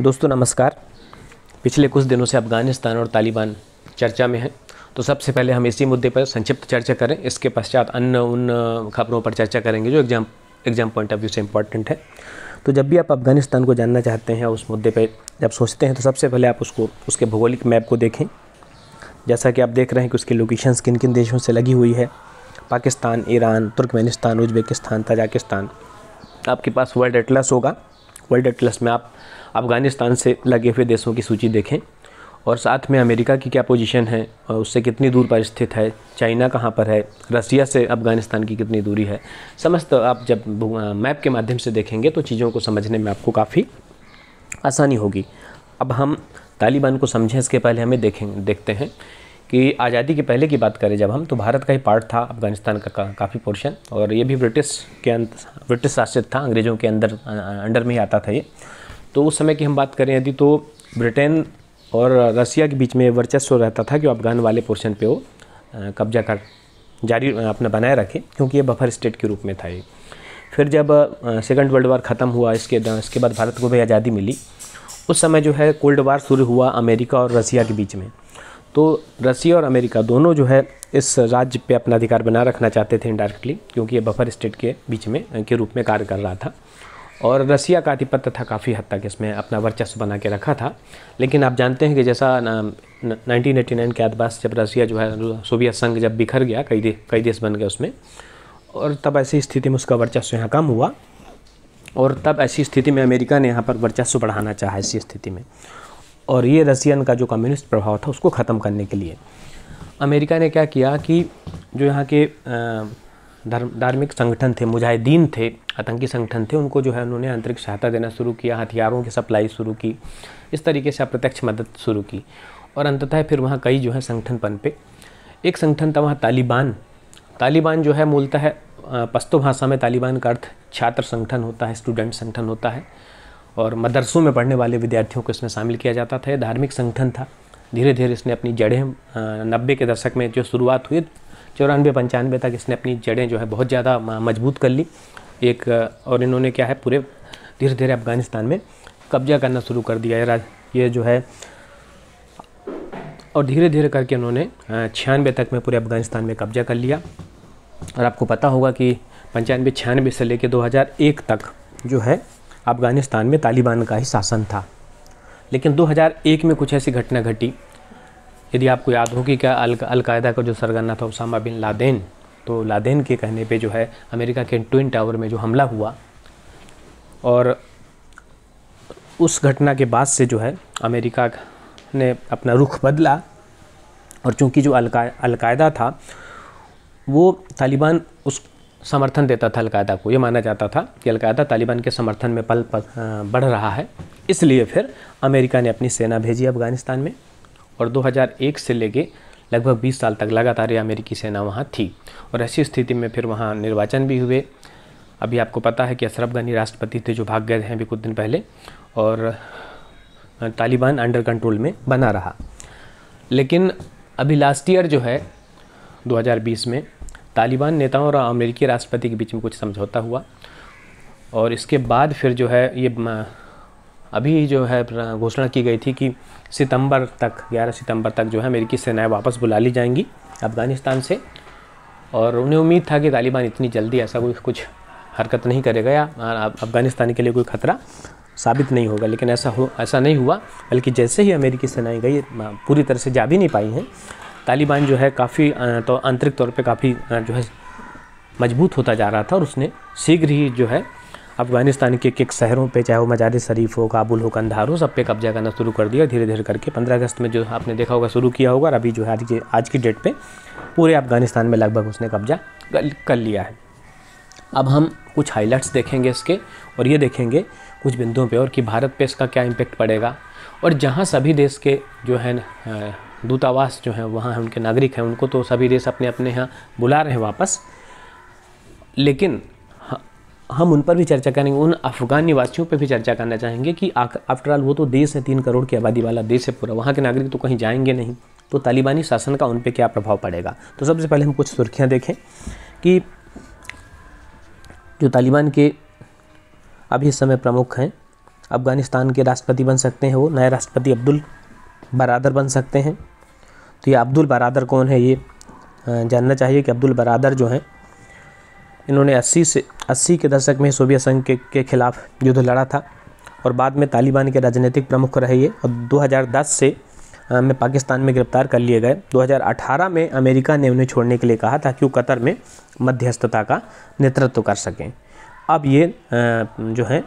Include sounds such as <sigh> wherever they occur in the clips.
दोस्तों नमस्कार पिछले कुछ दिनों से अफगानिस्तान और तालिबान चर्चा में हैं तो सबसे पहले हम इसी मुद्दे पर संक्षिप्त चर्चा करें इसके पश्चात अन्य उन खबरों पर चर्चा करेंगे जो exam exam point of view से इम्पॉर्टेंट है तो जब भी आप अफगानिस्तान को जानना चाहते हैं उस मुद्दे पर जब सोचते हैं तो सबसे पहले आप उसको उसके भौगोलिक मैप को देखें जैसा कि आप देख रहे हैं कि उसकी लोकेशन किन किन देशों से लगी हुई है Pakistan Iran Turkmenistan Uzbekistan Tajikistan आपके पास वर्ल्ड एटलस होगा वर्ल्ड एटलस में आप अफ़गानिस्तान से लगे हुए देशों की सूची देखें और साथ में अमेरिका की क्या पोजीशन है और उससे कितनी दूर पर स्थित है चाइना कहाँ पर है रसिया से अफ़गानिस्तान की कितनी दूरी है समस्त आप जब मैप के माध्यम से देखेंगे तो चीज़ों को समझने में आपको काफ़ी आसानी होगी अब हम तालिबान को समझें इसके पहले हमें देखें देखते हैं कि आज़ादी के पहले की बात करें जब हम तो भारत का ही पार्ट था अफगानिस्तान का, का काफ़ी पोर्शन और ये भी ब्रिटिश के ब्रिटिश शासित था अंग्रेज़ों के अंदर अंडर में ही आता था ये तो उस समय की हम बात करें यदि तो ब्रिटेन और रसिया के बीच में वर्चस्व रहता था कि अफगान वाले पोर्शन पे वो कब्जा कर जारी अपना बनाए रखे क्योंकि ये बफर स्टेट के रूप में था ये फिर जब सेकेंड वर्ल्ड वार ख़त्म हुआ इसके इसके बाद भारत को भी आज़ादी मिली उस समय जो है कोल्ड वार शुरू हुआ अमेरिका और रसिया के बीच में तो रसिया और अमेरिका दोनों जो है इस राज्य पे अपना अधिकार बना रखना चाहते थे इंडायरेक्टली क्योंकि ये बफर स्टेट के बीच में के रूप में कार्य कर रहा था और रसिया का आधिपत्य था काफ़ी हद तक इसमें अपना वर्चस्व बना के रखा था लेकिन आप जानते हैं कि जैसा नाइनटीन एटी नाइन के आसपास जब रसिया जो है सोवियत संघ जब बिखर गया कई दे, कई देश बन गए उसमें और तब ऐसी स्थिति में उसका वर्चस्व यहाँ कम हुआ और तब ऐसी स्थिति में अमेरिका ने यहाँ पर वर्चस्व बढ़ाना चाहा ऐसी स्थिति में और ये रसियन का जो कम्युनिस्ट प्रभाव था उसको ख़त्म करने के लिए अमेरिका ने क्या किया कि जो यहाँ के धर्म धार्मिक संगठन थे मुजाहिदीन थे आतंकी संगठन थे उनको जो है उन्होंने आंतरिक सहायता देना शुरू किया हथियारों की सप्लाई शुरू की इस तरीके से अप्रत्यक्ष मदद शुरू की और अंततः फिर वहाँ कई जो है संगठन पे एक संगठन था वहाँ तालिबान तालिबान जो है मूलतः पश्तो भाषा में तालिबान का अर्थ छात्र संगठन होता है स्टूडेंट संगठन होता है और मदरसों में पढ़ने वाले विद्यार्थियों को इसमें शामिल किया जाता था धार्मिक संगठन था धीरे धीरे इसने अपनी जड़ें नब्बे के दशक में जो शुरुआत हुई चौरानवे पंचानवे तक इसने अपनी जड़ें जो है बहुत ज़्यादा मजबूत कर ली एक और इन्होंने क्या है पूरे धीरे धीरे अफ़गानिस्तान में कब्जा करना शुरू कर दिया है ये जो है और धीरे धीरे करके उन्होंने छियानवे तक में पूरे अफ़गानिस्तान में कब्जा कर लिया और आपको पता होगा कि पंचानवे छियानवे से लेकर 2001 तक जो है अफ़गानिस्तान में तालिबान का ही शासन था लेकिन 2001 में कुछ ऐसी घटना घटी यदि आपको याद हो कि क्या अलकायदा का जो सरगना था उसामा बिन लादेन तो लादेन के कहने पे जो है अमेरिका के ट्विन टावर में जो हमला हुआ और उस घटना के बाद से जो है अमेरिका ने अपना रुख बदला और चूंकि जो अलका अलकायदा था वो तालिबान समर्थन देता था अलकायदा को ये माना जाता था कि अलकायदा तालिबान के समर्थन में पल बढ़ रहा है इसलिए फिर अमेरिका ने अपनी सेना भेजी अफगानिस्तान में और 2001 से लेके लगभग 20 साल तक लगातार ये अमेरिकी सेना वहाँ थी और ऐसी स्थिति में फिर वहाँ निर्वाचन भी हुए अभी आपको पता है कि अशरफ गनी राष्ट्रपति थे जो भाग गए हैं अभी कुछ दिन पहले और तालिबान अंडर कंट्रोल में बना रहा लेकिन अभी लास्ट ईयर जो है 2020 में तालिबान नेताओं और अमेरिकी राष्ट्रपति के बीच में कुछ समझौता हुआ और इसके बाद फिर जो है ये अभी जो है घोषणा की गई थी कि सितंबर तक 11 सितंबर तक जो है अमेरिकी सेनाएं वापस बुला ली जाएंगी अफ़गानिस्तान से और उन्हें उम्मीद था कि तालिबान इतनी जल्दी ऐसा कोई कुछ हरकत नहीं करेगा या अफ़गानिस्तान के लिए कोई ख़तरा साबित नहीं होगा लेकिन ऐसा हो ऐसा नहीं हुआ बल्कि जैसे ही अमेरिकी सेनाएं गई पूरी तरह से जा भी नहीं पाई हैं तालिबान जो है काफ़ी तो आंतरिक तौर पे काफ़ी जो है मजबूत होता जा रहा था और उसने शीघ्र ही जो है अफगानिस्तान के एक शहरों पे चाहे वो मजार शरीफ हो काबुल हो कंधार हो सब पे कब्जा करना शुरू कर दिया धीरे धीरे करके पंद्रह अगस्त में जो आपने देखा होगा शुरू किया होगा और अभी जो है आज की आज की डेट पर पूरे अफगानिस्तान में लगभग उसने कब्जा कर लिया है अब हम कुछ हाईलाइट्स देखेंगे इसके और ये देखेंगे कुछ बिंदुओं पर और कि भारत पे इसका क्या इम्पेक्ट पड़ेगा और जहाँ सभी देश के जो है दूतावास जो है वहाँ हैं उनके नागरिक हैं उनको तो सभी देश अपने अपने यहाँ बुला रहे हैं वापस लेकिन हम उन पर भी चर्चा करेंगे उन अफगान निवासियों पर भी चर्चा करना चाहेंगे कि आफ्टर ऑल वो तो देश है तीन करोड़ की आबादी वाला देश है पूरा वहाँ के नागरिक तो कहीं जाएंगे नहीं तो तालिबानी शासन का उन पर क्या प्रभाव पड़ेगा तो सबसे पहले हम कुछ सुर्खियाँ देखें कि जो तालिबान के अभी इस समय प्रमुख हैं अफ़गानिस्तान के राष्ट्रपति बन सकते हैं वो नए राष्ट्रपति अब्दुल बरादर बन सकते हैं तो ये अब्दुल बरदर कौन है ये जानना चाहिए कि अब्दुल बरदर जो हैं इन्होंने 80 से 80 के दशक में सोवियत संघ के, के खिलाफ युद्ध लड़ा था और बाद में तालिबान के राजनीतिक प्रमुख रहे ये और 2010 से में पाकिस्तान में गिरफ्तार कर लिए गए 2018 में अमेरिका ने उन्हें छोड़ने के लिए कहा ताकि वो कतर में मध्यस्थता का नेतृत्व कर सकें अब ये जो है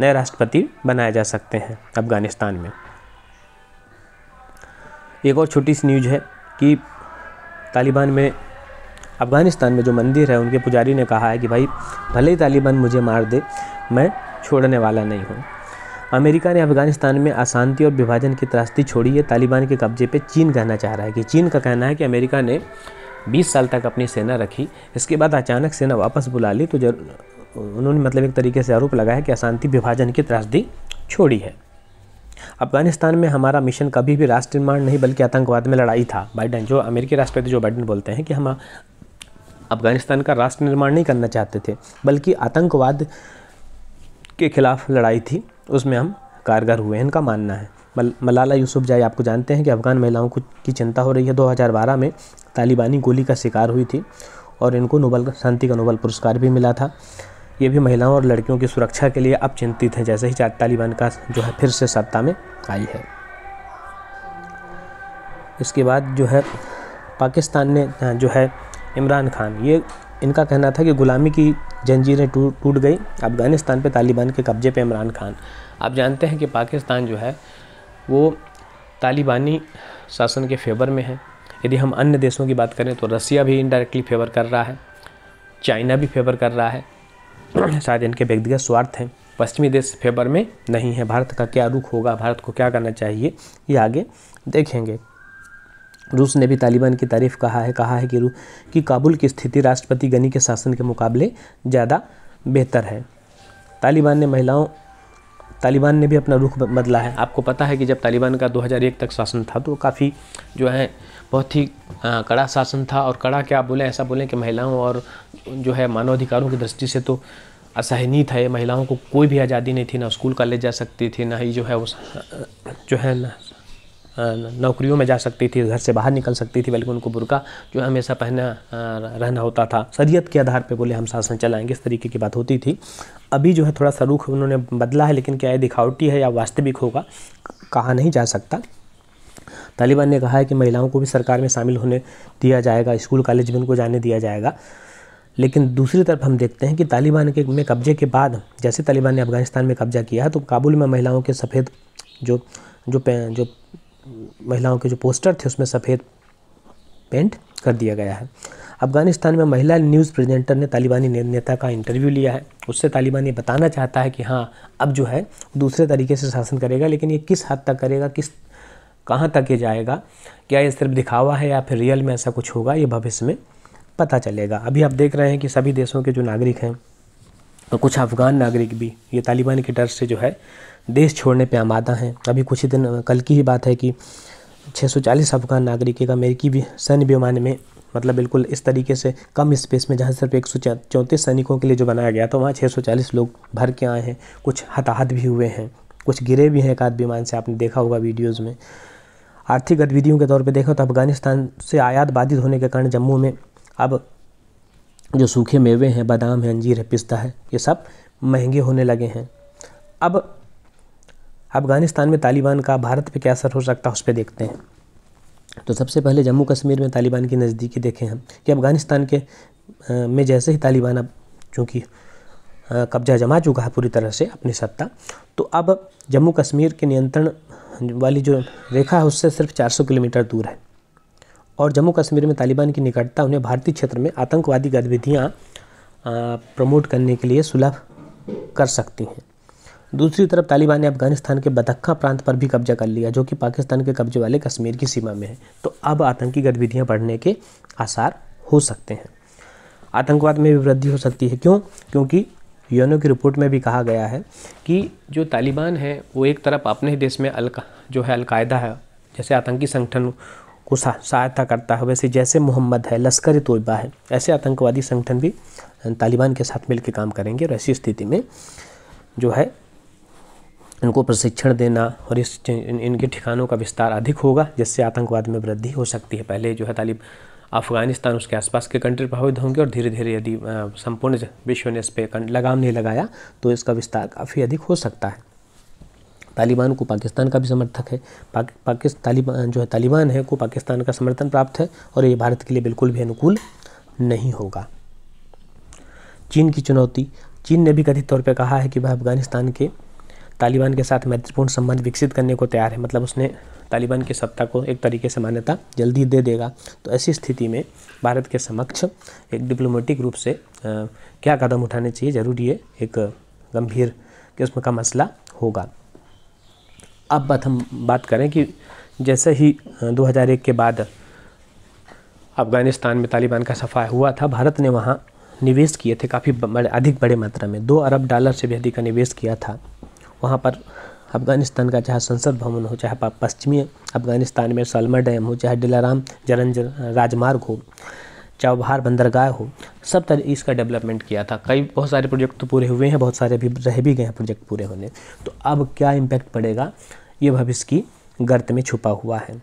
नए राष्ट्रपति बनाए जा सकते हैं अफ़गानिस्तान में एक और छोटी सी न्यूज है कि तालिबान में अफ़गानिस्तान में जो मंदिर है उनके पुजारी ने कहा है कि भाई भले ही तालिबान मुझे मार दे मैं छोड़ने वाला नहीं हूँ अमेरिका ने अफगानिस्तान में अशांति और विभाजन की त्रास्ती छोड़ी है तालिबान के कब्जे पे चीन कहना चाह रहा है कि चीन का कहना है कि अमेरिका ने 20 साल तक अपनी सेना रखी इसके बाद अचानक सेना वापस बुला ली तो उन्होंने मतलब एक तरीके से आरोप लगाया कि अशांति विभाजन की त्रासदी छोड़ी है अफगानिस्तान में हमारा मिशन कभी भी राष्ट्र निर्माण नहीं बल्कि आतंकवाद में लड़ाई था बाइडन जो अमेरिकी राष्ट्रपति जो बाइडन बोलते हैं कि हम अफगानिस्तान का राष्ट्र निर्माण नहीं करना चाहते थे बल्कि आतंकवाद के खिलाफ लड़ाई थी उसमें हम कारगर हुए हैं इनका मानना है मल, मलाला यूसुफ जाई आपको जानते हैं कि अफ़गान महिलाओं को की चिंता हो रही है 2012 में तालिबानी गोली का शिकार हुई थी और इनको नोबल शांति का नोबल पुरस्कार भी मिला था ये भी महिलाओं और लड़कियों की सुरक्षा के लिए अब चिंतित हैं जैसे ही तालिबान का जो है फिर से सत्ता में आई है इसके बाद जो है पाकिस्तान ने जो है इमरान खान ये इनका कहना था कि ग़ुलामी की जंजीरें टूट टूट गई अफ़गानिस्तान पे तालिबान के कब्ज़े पे इमरान खान आप जानते हैं कि पाकिस्तान जो है वो तालिबानी शासन के फेवर में है यदि हम अन्य देशों की बात करें तो रसिया भी इनडायरेक्टली फेवर कर रहा है चाइना भी फेवर कर रहा है <clears throat> शायद इनके व्यक्तिगत स्वार्थ हैं पश्चिमी देश फेवर में नहीं है भारत का क्या रुख होगा भारत को क्या करना चाहिए ये आगे देखेंगे रूस ने भी तालिबान की तारीफ कहा है कहा है कि रू कि काबुल की स्थिति राष्ट्रपति गनी के शासन के मुकाबले ज़्यादा बेहतर है तालिबान ने महिलाओं तालिबान ने भी अपना रुख बदला है आपको पता है कि जब तालिबान का 2001 तक शासन था तो काफ़ी जो है बहुत ही कड़ा शासन था और कड़ा क्या बोले ऐसा बोलें कि महिलाओं और जो है मानवाधिकारों की दृष्टि से तो असहनीय था ये महिलाओं को कोई भी आज़ादी नहीं थी ना स्कूल कॉलेज जा सकती थी ना ही जो है उस जो है ना नौकरियों में जा सकती थी घर से बाहर निकल सकती थी बल्कि उनको बुरका जो हमेशा पहना रहना होता था शरीयत के आधार पर बोले हम शासन चलाएंगे इस तरीके की बात होती थी अभी जो है थोड़ा सा रुख उन्होंने बदला है लेकिन क्या ये दिखावटी है या वास्तविक होगा कहा नहीं जा सकता तालिबान ने कहा है कि महिलाओं को भी सरकार में शामिल होने दिया जाएगा स्कूल कॉलेज में उनको जाने दिया जाएगा लेकिन दूसरी तरफ हम देखते हैं कि तालिबान के में कब्जे के बाद जैसे तालिबान ने अफगानिस्तान में कब्जा किया है तो काबुल में महिलाओं के सफ़ेद जो जो जो महिलाओं के जो पोस्टर थे उसमें सफ़ेद पेंट कर दिया गया है अफगानिस्तान में महिला न्यूज़ प्रेजेंटर ने तालिबानी नेता का इंटरव्यू लिया है उससे तालिबान ये बताना चाहता है कि हाँ अब जो है दूसरे तरीके से शासन करेगा लेकिन ये किस हद तक करेगा किस कहाँ तक ये जाएगा क्या ये सिर्फ दिखावा है या फिर रियल में ऐसा कुछ होगा ये भविष्य में पता चलेगा अभी आप देख रहे हैं कि सभी देशों के जो नागरिक हैं और कुछ अफ़गान नागरिक भी ये तालिबान के डर से जो है देश छोड़ने पर आमादा हैं अभी कुछ ही दिन कल की ही बात है कि 640 अफगान नागरिक एक अमेरिकी भी सैन्य विमान में मतलब बिल्कुल इस तरीके से कम स्पेस में जहाँ सिर्फ एक सैनिकों के लिए जो बनाया गया था वहाँ चालीस लोग भर के आए हैं कुछ हताहत भी हुए हैं कुछ गिरे भी हैं एक आध विमान से आपने देखा होगा वीडियोज़ में आर्थिक गतिविधियों के तौर पर देखा तो अफगानिस्तान से आयात बाधित होने के कारण जम्मू में अब जो सूखे मेवे हैं बादाम हैं अंजीर है पिस्ता है ये सब महंगे होने लगे हैं अब अफगानिस्तान में तालिबान का भारत पे क्या असर हो सकता है उस पर देखते हैं तो सबसे पहले जम्मू कश्मीर में तालिबान की नज़दीकी देखें हम कि अफ़गानिस्तान के में जैसे ही तालिबान अब चूँकि कब्जा जमा चुका है पूरी तरह से अपनी सत्ता तो अब जम्मू कश्मीर के नियंत्रण वाली जो रेखा है उससे सिर्फ 400 किलोमीटर दूर है और जम्मू कश्मीर में तालिबान की निकटता उन्हें भारतीय क्षेत्र में आतंकवादी गतिविधियाँ प्रमोट करने के लिए सुलभ कर सकती हैं दूसरी तरफ तालिबान ने अफगानिस्तान के बतखा प्रांत पर भी कब्जा कर लिया जो कि पाकिस्तान के कब्जे वाले कश्मीर की सीमा में है तो अब आतंकी गतिविधियाँ बढ़ने के आसार हो सकते हैं आतंकवाद में भी वृद्धि हो सकती है क्यों क्योंकि यूएनओ की रिपोर्ट में भी कहा गया है कि जो तालिबान है वो एक तरफ अपने ही देश में अलका जो है अलकायदा है जैसे आतंकी संगठन को सहायता करता है वैसे जैसे मोहम्मद है लश्कर तोयबा है ऐसे आतंकवादी संगठन भी तालिबान के साथ मिलकर काम करेंगे और ऐसी स्थिति में जो है इनको प्रशिक्षण देना और इस इनके ठिकानों का विस्तार अधिक होगा जिससे आतंकवाद में वृद्धि हो सकती है पहले जो है तालिब अफगानिस्तान उसके आसपास के कंट्री प्रभावित होंगे और धीरे धीरे यदि संपूर्ण विश्व ने इस पर लगाम नहीं लगाया तो इसका विस्तार काफ़ी अधिक हो सकता है तालिबान को पाकिस्तान का भी समर्थक है पाक, पाकिस्तान तालिबान जो है तालिबान है को पाकिस्तान का समर्थन प्राप्त है और ये भारत के लिए बिल्कुल भी अनुकूल नहीं होगा चीन की चुनौती चीन ने भी कथित तौर पर कहा है कि वह अफगानिस्तान के तालिबान के साथ मैत्रीपूर्ण संबंध विकसित करने को तैयार है मतलब उसने तालिबान की सत्ता को एक तरीके से मान्यता जल्दी दे देगा तो ऐसी स्थिति में भारत के समक्ष एक डिप्लोमेटिक रूप से आ, क्या कदम उठाने चाहिए जरूरी है एक गंभीर किस्म का मसला होगा अब बात हम बात करें कि जैसे ही 2001 के बाद अफगानिस्तान में तालिबान का सफ़ा हुआ था भारत ने वहाँ निवेश किए थे काफ़ी बड़े अधिक बड़े मात्रा में दो अरब डॉलर से भी अधिक का निवेश किया था वहाँ पर अफ़गानिस्तान का चाहे संसद भवन हो चाहे पश्चिमी अफ़गानिस्तान में सलमा डैम हो चाहे डिलाराम जरंज राजमार्ग हो चौबहार बंदरगाह हो सब तरह इसका डेवलपमेंट किया था कई बहुत सारे प्रोजेक्ट तो पूरे हुए हैं बहुत सारे अभी रह भी गए हैं प्रोजेक्ट पूरे होने तो अब क्या इम्पैक्ट पड़ेगा ये भविष्य की गर्त में छुपा हुआ है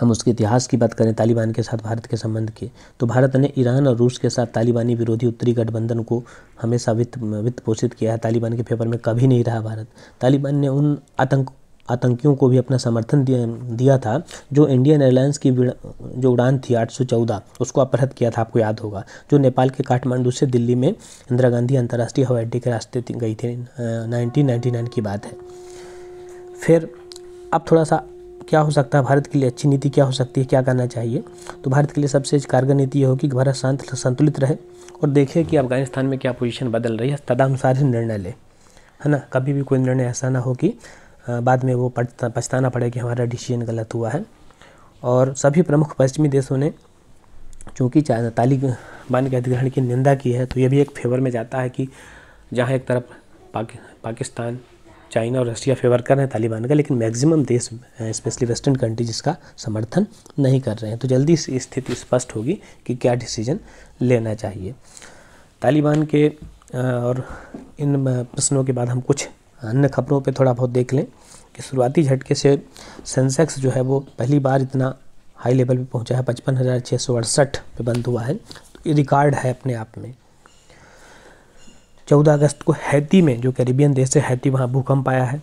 हम उसके इतिहास की बात करें तालिबान के साथ भारत के संबंध के तो भारत ने ईरान और रूस के साथ तालिबानी विरोधी उत्तरी गठबंधन को हमेशा वित्त वित्त पोषित किया है तालिबान के फेवर में कभी नहीं रहा भारत तालिबान ने उन आतंक आतंकियों को भी अपना समर्थन दिया, दिया था जो इंडियन एयरलाइंस की जो उड़ान थी 814 उसको अपहृत किया था आपको याद होगा जो नेपाल के काठमांडू से दिल्ली में इंदिरा गांधी अंतर्राष्ट्रीय हवाई अड्डे के रास्ते गई थी नाइनटीन की बात है फिर अब थोड़ा सा क्या हो सकता है भारत के लिए अच्छी नीति क्या हो सकती है क्या करना चाहिए तो भारत के लिए सबसे कारगर नीति ये हो कि भारत शांत संतुलित रहे और देखे कि अफगानिस्तान में क्या पोजीशन बदल रही है तदानुसार ही निर्णय ले है ना कभी भी कोई निर्णय ऐसा ना हो कि बाद में वो पछताना पड़े कि हमारा डिसीजन गलत हुआ है और सभी प्रमुख पश्चिमी देशों ने चूँकि तालिबान के अधिग्रहण की निंदा की है तो ये भी एक फेवर में जाता है कि जहाँ एक तरफ पाकि, पाकिस्तान चाइना और रशिया फेवर कर रहे हैं तालिबान का लेकिन मैक्सिमम देश स्पेशली वेस्टर्न कंट्रीज इसका समर्थन नहीं कर रहे हैं तो जल्दी स्थिति स्पष्ट होगी कि क्या डिसीजन लेना चाहिए तालिबान के और इन प्रश्नों के बाद हम कुछ अन्य खबरों पर थोड़ा बहुत देख लें कि शुरुआती झटके से सेंसेक्स जो है वो पहली बार इतना हाई लेवल पे पहुंचा है पचपन हज़ार छः सौ अड़सठ पे बंद हुआ है तो ये रिकॉर्ड है अपने आप में चौदह अगस्त को हैती में जो कैरिबियन देश है हैती वहाँ भूकंप आया है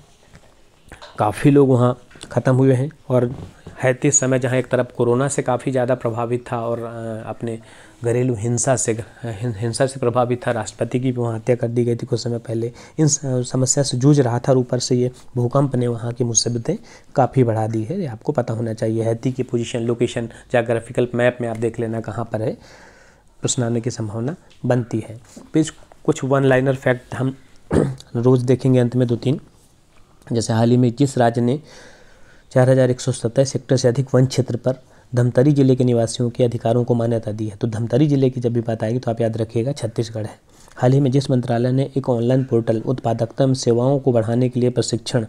काफ़ी लोग वहाँ ख़त्म हुए हैं और हैती समय जहाँ एक तरफ कोरोना से काफ़ी ज़्यादा प्रभावित था और अपने घरेलू हिंसा से हिंसा से प्रभावित था राष्ट्रपति की भी वहाँ हत्या कर दी गई थी कुछ समय पहले इन समस्या से जूझ रहा था और ऊपर से ये भूकंप ने वहाँ की मुसीबतें काफ़ी बढ़ा दी है आपको पता होना चाहिए हैती की पोजीशन लोकेशन जोग्राफिकल मैप में आप देख लेना कहाँ पर है प्रश्न आने की संभावना बनती है पेज कुछ वन लाइनर फैक्ट हम <clears throat> रोज़ देखेंगे अंत में दो तीन जैसे हाल ही में जिस राज्य ने चार हज़ार एक सौ सत्ताईस हेक्टर से अधिक वन क्षेत्र पर धमतरी जिले के निवासियों के अधिकारों को मान्यता दी है तो धमतरी जिले की जब भी बात आएगी तो आप याद रखिएगा छत्तीसगढ़ है हाल ही में जिस मंत्रालय ने एक ऑनलाइन पोर्टल उत्पादकता में सेवाओं को बढ़ाने के लिए प्रशिक्षण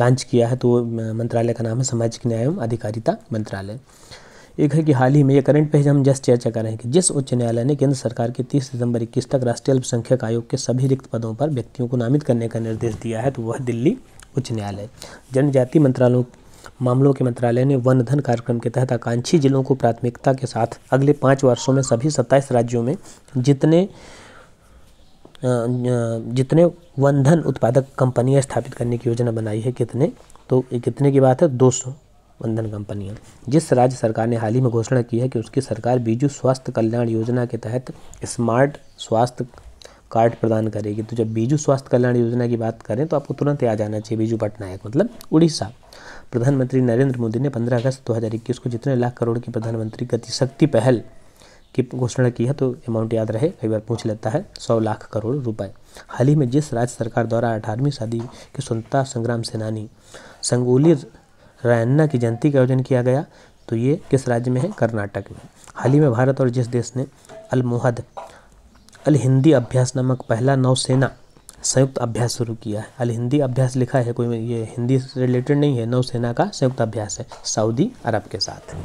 लॉन्च किया है तो मंत्रालय का नाम है सामाजिक न्याय एवं अधिकारिता मंत्रालय एक है कि हाल ही में ये करंट पेज हम जस्ट चर्चा कर रहे हैं कि जिस उच्च न्यायालय ने केंद्र सरकार के 30 सितंबर इक्कीस तक राष्ट्रीय अल्पसंख्यक आयोग के सभी रिक्त पदों पर व्यक्तियों को नामित करने का निर्देश दिया है तो वह दिल्ली उच्च न्यायालय जनजाति मंत्रालयों मामलों के मंत्रालय ने वन धन कार्यक्रम के तहत आकांक्षी जिलों को प्राथमिकता के साथ अगले पाँच वर्षों में सभी सत्ताईस राज्यों में जितने जितने वन धन उत्पादक कंपनियां स्थापित करने की योजना बनाई है कितने तो कितने की बात है दो सौ बंधन कंपनियां जिस राज्य सरकार ने हाल ही में घोषणा की है कि उसकी सरकार बीजू स्वास्थ्य कल्याण योजना के तहत स्मार्ट स्वास्थ्य कार्ड प्रदान करेगी तो जब बीजू स्वास्थ्य कल्याण योजना की बात करें तो आपको तुरंत याद आना चाहिए बीजू पटनायक मतलब उड़ीसा प्रधानमंत्री नरेंद्र मोदी ने 15 अगस्त 2021 को जितने लाख करोड़ की प्रधानमंत्री गतिशक्ति पहल की घोषणा की है तो अमाउंट याद रहे कई बार पूछ लेता है सौ लाख करोड़ रुपए हाल ही में जिस राज्य सरकार द्वारा अठारहवीं शादी के स्वतंत्रता संग्राम सेनानी संगोली रायन्ना की जयंती का आयोजन किया गया तो ये किस राज्य में है कर्नाटक में हाल ही में भारत और जिस देश ने अलमोहद अल हिंदी अभ्यास नामक पहला नौसेना संयुक्त अभ्यास शुरू किया है अल हिंदी अभ्यास लिखा है कोई ये हिंदी से रिलेटेड नहीं है नौसेना का संयुक्त अभ्यास है सऊदी अरब के साथ